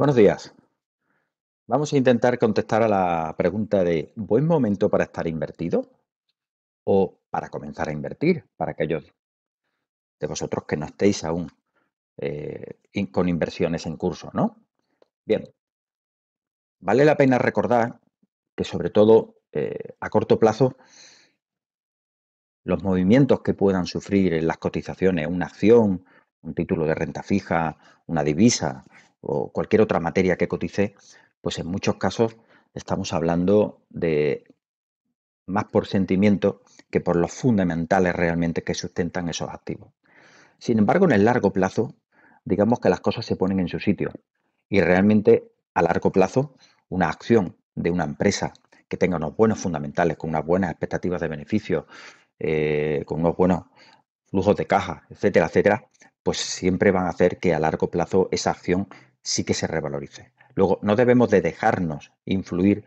Buenos días. Vamos a intentar contestar a la pregunta de ¿buen momento para estar invertido? ¿O para comenzar a invertir? Para aquellos de vosotros que no estéis aún eh, con inversiones en curso, ¿no? Bien, vale la pena recordar que sobre todo eh, a corto plazo los movimientos que puedan sufrir las cotizaciones una acción, un título de renta fija, una divisa, o cualquier otra materia que cotice, pues en muchos casos estamos hablando de más por sentimiento que por los fundamentales realmente que sustentan esos activos. Sin embargo, en el largo plazo, digamos que las cosas se ponen en su sitio y realmente a largo plazo una acción de una empresa que tenga unos buenos fundamentales, con unas buenas expectativas de beneficio, eh, con unos buenos flujos de caja, etcétera, etcétera, pues siempre van a hacer que a largo plazo esa acción sí que se revalorice. Luego, no debemos de dejarnos influir,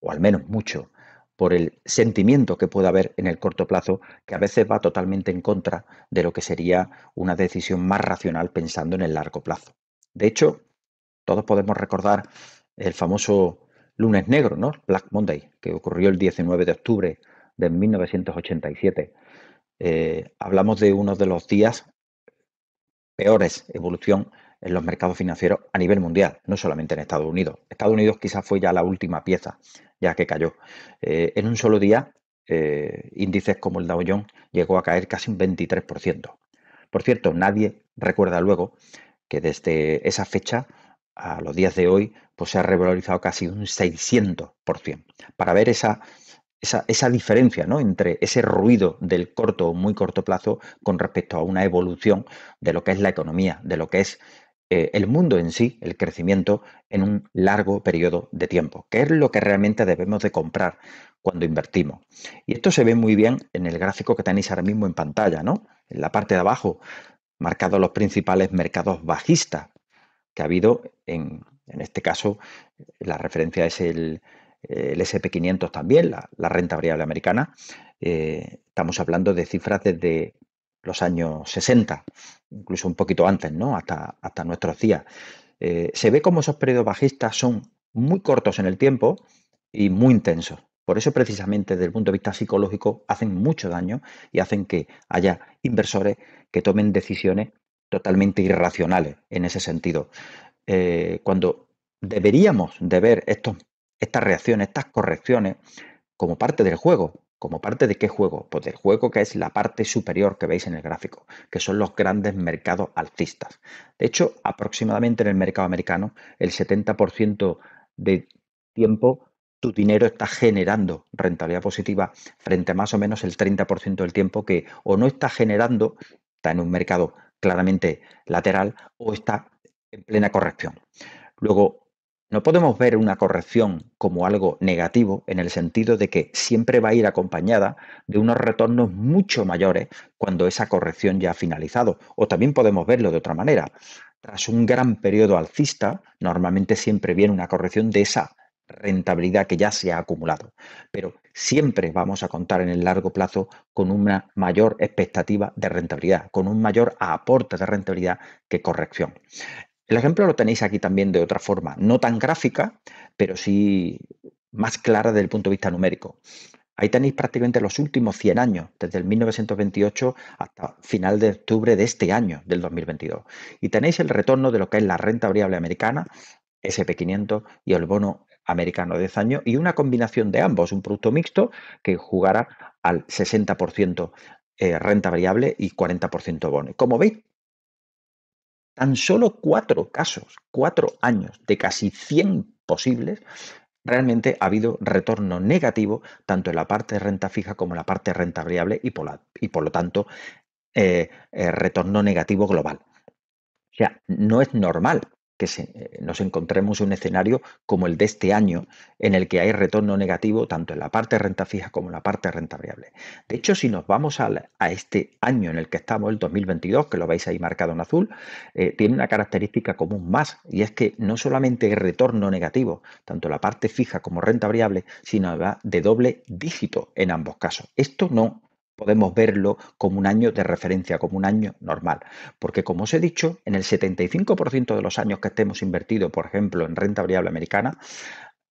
o al menos mucho, por el sentimiento que pueda haber en el corto plazo, que a veces va totalmente en contra de lo que sería una decisión más racional pensando en el largo plazo. De hecho, todos podemos recordar el famoso lunes negro, ¿no? Black Monday, que ocurrió el 19 de octubre de 1987. Eh, hablamos de uno de los días peores evolución en los mercados financieros a nivel mundial, no solamente en Estados Unidos. Estados Unidos quizás fue ya la última pieza, ya que cayó. Eh, en un solo día, eh, índices como el Dow Jones llegó a caer casi un 23%. Por cierto, nadie recuerda luego que desde esa fecha a los días de hoy pues se ha revalorizado casi un 600%. Para ver esa esa, diferencia ¿no? entre ese ruido del corto o muy corto plazo con respecto a una evolución de lo que es la economía, de lo que es eh, el mundo en sí, el crecimiento, en un largo periodo de tiempo, que es lo que realmente debemos de comprar cuando invertimos. Y esto se ve muy bien en el gráfico que tenéis ahora mismo en pantalla, ¿no? En la parte de abajo, marcados los principales mercados bajistas que ha habido en, este caso, la referencia es el, SP500 también, la, renta variable americana. Eh, estamos hablando de cifras desde los años 60, incluso un poquito antes, ¿no? Hasta, hasta nuestros días. Eh, se ve como esos periodos bajistas son muy cortos en el tiempo y muy intensos. Por eso, precisamente, desde el punto de vista psicológico, hacen mucho daño y hacen que haya inversores que tomen decisiones totalmente irracionales en ese sentido. Eh, cuando deberíamos de ver estas reacciones, estas correcciones, como parte del juego, ¿Como parte de qué juego? Pues del juego que es la parte superior que veis en el gráfico, que son los grandes mercados alcistas. De hecho, aproximadamente en el mercado americano, el 70% de tiempo tu dinero está generando rentabilidad positiva frente a más o menos el 30% del tiempo que o no está generando, está en un mercado claramente lateral o está en plena corrección. Luego, no podemos ver una corrección como algo negativo en el sentido de que siempre va a ir acompañada de unos retornos mucho mayores cuando esa corrección ya ha finalizado. O también podemos verlo de otra manera. Tras un gran periodo alcista, normalmente siempre viene una corrección de esa rentabilidad que ya se ha acumulado. Pero siempre vamos a contar en el largo plazo con una mayor expectativa de rentabilidad, con un mayor aporte de rentabilidad que corrección. El ejemplo lo tenéis aquí también de otra forma, no tan gráfica, pero sí más clara desde el punto de vista numérico. Ahí tenéis prácticamente los últimos 100 años, desde el 1928 hasta final de octubre de este año, del 2022. Y tenéis el retorno de lo que es la renta variable americana, SP500 y el bono americano de 10 años, y una combinación de ambos, un producto mixto que jugará al 60% eh, renta variable y 40% bono. Como veis, Tan solo cuatro casos, cuatro años de casi 100 posibles, realmente ha habido retorno negativo tanto en la parte de renta fija como en la parte de renta variable y por, y por lo tanto eh, eh, retorno negativo global. O sea, no es normal que se, eh, nos encontremos en un escenario como el de este año, en el que hay retorno negativo tanto en la parte de renta fija como en la parte de renta variable. De hecho, si nos vamos a, este año en el que estamos, el 2022, que lo veis ahí marcado en azul, eh, tiene una característica común más, y es que no solamente hay retorno negativo, tanto en la parte fija como renta variable, sino de doble dígito en ambos casos. Esto no podemos verlo como un año de referencia, como un año normal. Porque como os he dicho, en el 75% de los años que estemos invertidos, por ejemplo, en renta variable americana,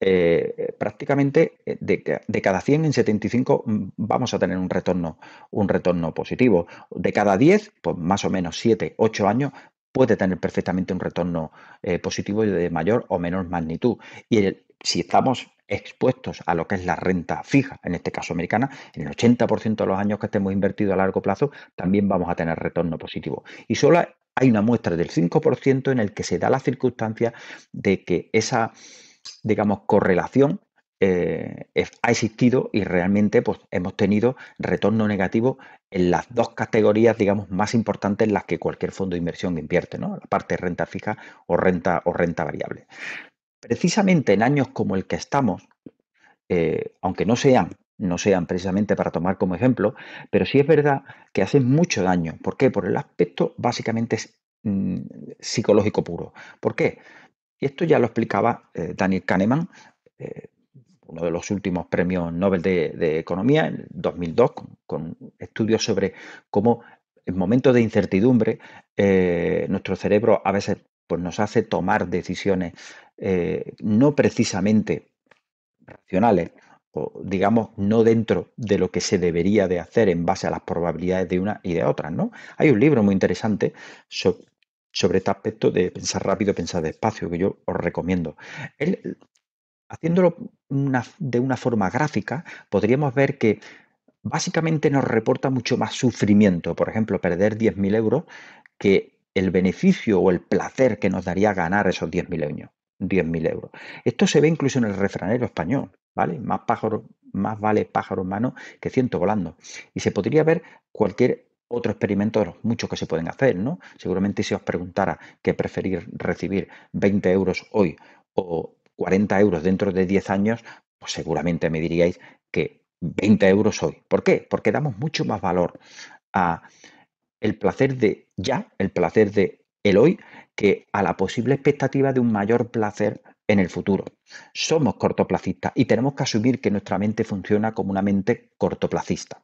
eh, prácticamente eh, de, cada 100 en 75 mm, vamos a tener un retorno, un retorno positivo. De cada 10, pues más o menos 7, 8 años puede tener perfectamente un retorno eh, positivo de mayor o menor magnitud. Y si estamos expuestos a lo que es la renta fija, en este caso americana, en el 80% de los años que estemos invertidos a largo plazo, también vamos a tener retorno positivo. Y solo hay una muestra del 5% en el que se da la circunstancia de que esa, digamos, correlación eh, ha existido y realmente pues, hemos tenido retorno negativo en las dos categorías, digamos, más importantes en las que cualquier fondo de inversión invierte, ¿no? La parte de renta fija o renta, o renta variable. Precisamente en años como el que estamos, eh, aunque no sean, no sean precisamente para tomar como ejemplo, pero sí es verdad que hacen mucho daño. ¿Por qué? Por el aspecto básicamente mm, psicológico puro. ¿Por qué? Y esto ya lo explicaba eh, Daniel Kahneman, eh, uno de los últimos premios Nobel de, Economía, en 2002, con, con, estudios sobre cómo en momentos de incertidumbre nuestro cerebro a veces pues nos hace tomar decisiones eh, no precisamente racionales, o digamos, no dentro de lo que se debería de hacer en base a las probabilidades de una y de otra, ¿no? Hay un libro muy interesante sobre, este aspecto de pensar rápido, pensar despacio, que yo os recomiendo. Él, haciéndolo de una forma gráfica, podríamos ver que básicamente nos reporta mucho más sufrimiento, por ejemplo, perder 10.000 euros que el beneficio o el placer que nos daría ganar esos 10.000 euros. 10.000 euros. Esto se ve incluso en el refranero español, ¿vale? Más, pájaro, más vale pájaro en mano que ciento volando. Y se podría ver cualquier otro experimento muchos que se pueden hacer, ¿no? Seguramente si os preguntara que preferir recibir 20 euros hoy o 40 euros dentro de 10 años, pues seguramente me diríais que 20 euros hoy. ¿Por qué? Porque damos mucho más valor a el placer de ya, el placer de el hoy, que a la posible expectativa de un mayor placer en el futuro. Somos cortoplacistas y tenemos que asumir que nuestra mente funciona como una mente cortoplacista.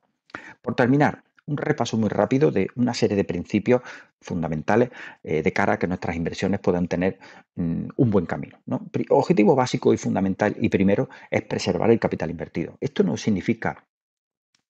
Por terminar, un repaso muy rápido de una serie de principios fundamentales eh, de cara a que nuestras inversiones puedan tener mm, un buen camino. Objetivo básico y fundamental y primero es preservar el capital invertido. Esto no significa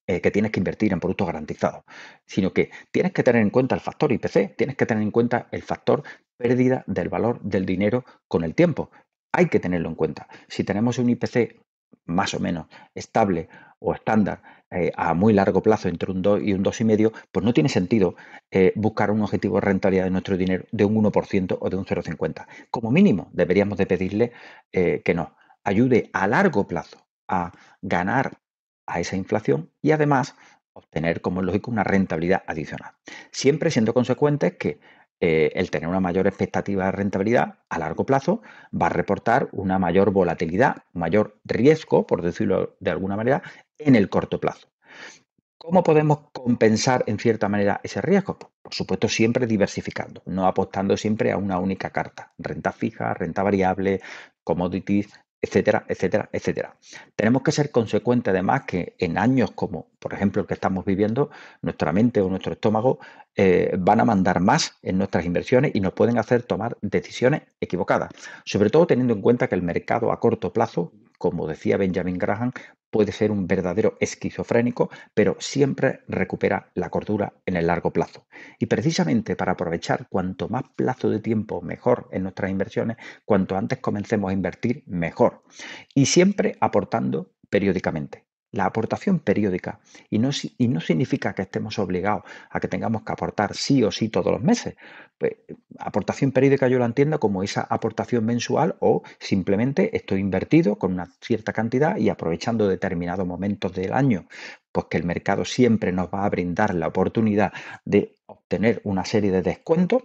eh, que tienes que invertir en productos garantizados, sino que tienes que tener en cuenta el factor IPC, tienes que tener en cuenta el factor pérdida del valor del dinero con el tiempo. Hay que tenerlo en cuenta. Si tenemos un IPC más o menos estable o estándar eh, a muy largo plazo entre un 2 y un 2,5, pues no tiene sentido eh, buscar un objetivo de rentabilidad de nuestro dinero de un 1% o de un 0,50. Como mínimo deberíamos de pedirle que nos ayude a largo plazo a ganar a esa inflación y además obtener, como es lógico, una rentabilidad adicional. Siempre siendo consecuentes que eh, el tener una mayor expectativa de rentabilidad a largo plazo va a reportar una mayor volatilidad, mayor riesgo, por decirlo de alguna manera, en el corto plazo. ¿Cómo podemos compensar en cierta manera ese riesgo? Pues, por supuesto, siempre diversificando, no apostando siempre a una única carta. Renta fija, renta variable, commodities, etcétera, etcétera, etcétera. Tenemos que ser consecuentes además que en años como, por ejemplo, el que estamos viviendo, nuestra mente o nuestro estómago eh, van a mandar más en nuestras inversiones y nos pueden hacer tomar decisiones equivocadas. Sobre todo teniendo en cuenta que el mercado a corto plazo, como decía Benjamin Graham, puede ser un verdadero esquizofrénico, pero siempre recupera la cordura en el largo plazo. Y precisamente para aprovechar cuanto más plazo de tiempo mejor en nuestras inversiones, cuanto antes comencemos a invertir, mejor. Y siempre aportando periódicamente la aportación periódica. Y no, no, significa que estemos obligados a que tengamos que aportar sí o sí todos los meses. Pues, aportación periódica yo la entiendo como esa aportación mensual o simplemente estoy invertido con una cierta cantidad y aprovechando determinados momentos del año, pues que el mercado siempre nos va a brindar la oportunidad de obtener una serie de descuentos,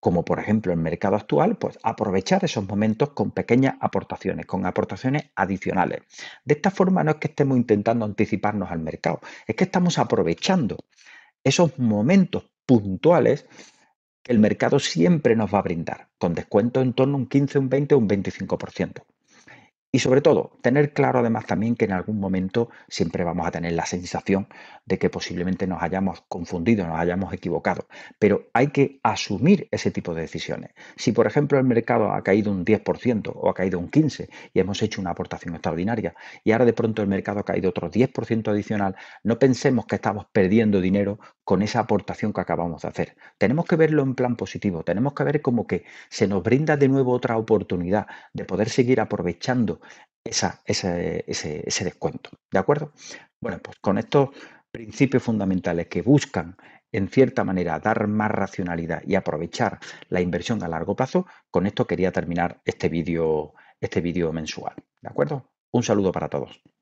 como por ejemplo el mercado actual, pues aprovechar esos momentos con pequeñas aportaciones, con aportaciones adicionales. De esta forma no es que estemos intentando anticiparnos al mercado, es que estamos aprovechando esos momentos puntuales que el mercado siempre nos va a brindar, con descuento en torno a un 15, un 20 o un 25%. Y sobre todo, tener claro además también que en algún momento siempre vamos a tener la sensación de que posiblemente nos hayamos confundido, nos hayamos equivocado. Pero hay que asumir ese tipo de decisiones. Si, por ejemplo, el mercado ha caído un 10% o ha caído un 15% y hemos hecho una aportación extraordinaria y ahora de pronto el mercado ha caído otro 10% adicional, no pensemos que estamos perdiendo dinero con esa aportación que acabamos de hacer. Tenemos que verlo en plan positivo, tenemos que ver como que se nos brinda de nuevo otra oportunidad de poder seguir aprovechando ese, descuento. ¿De acuerdo? Bueno, pues con estos principios fundamentales que buscan en cierta manera dar más racionalidad y aprovechar la inversión a largo plazo, con esto quería terminar este vídeo este vídeo mensual, ¿de acuerdo? Un saludo para todos.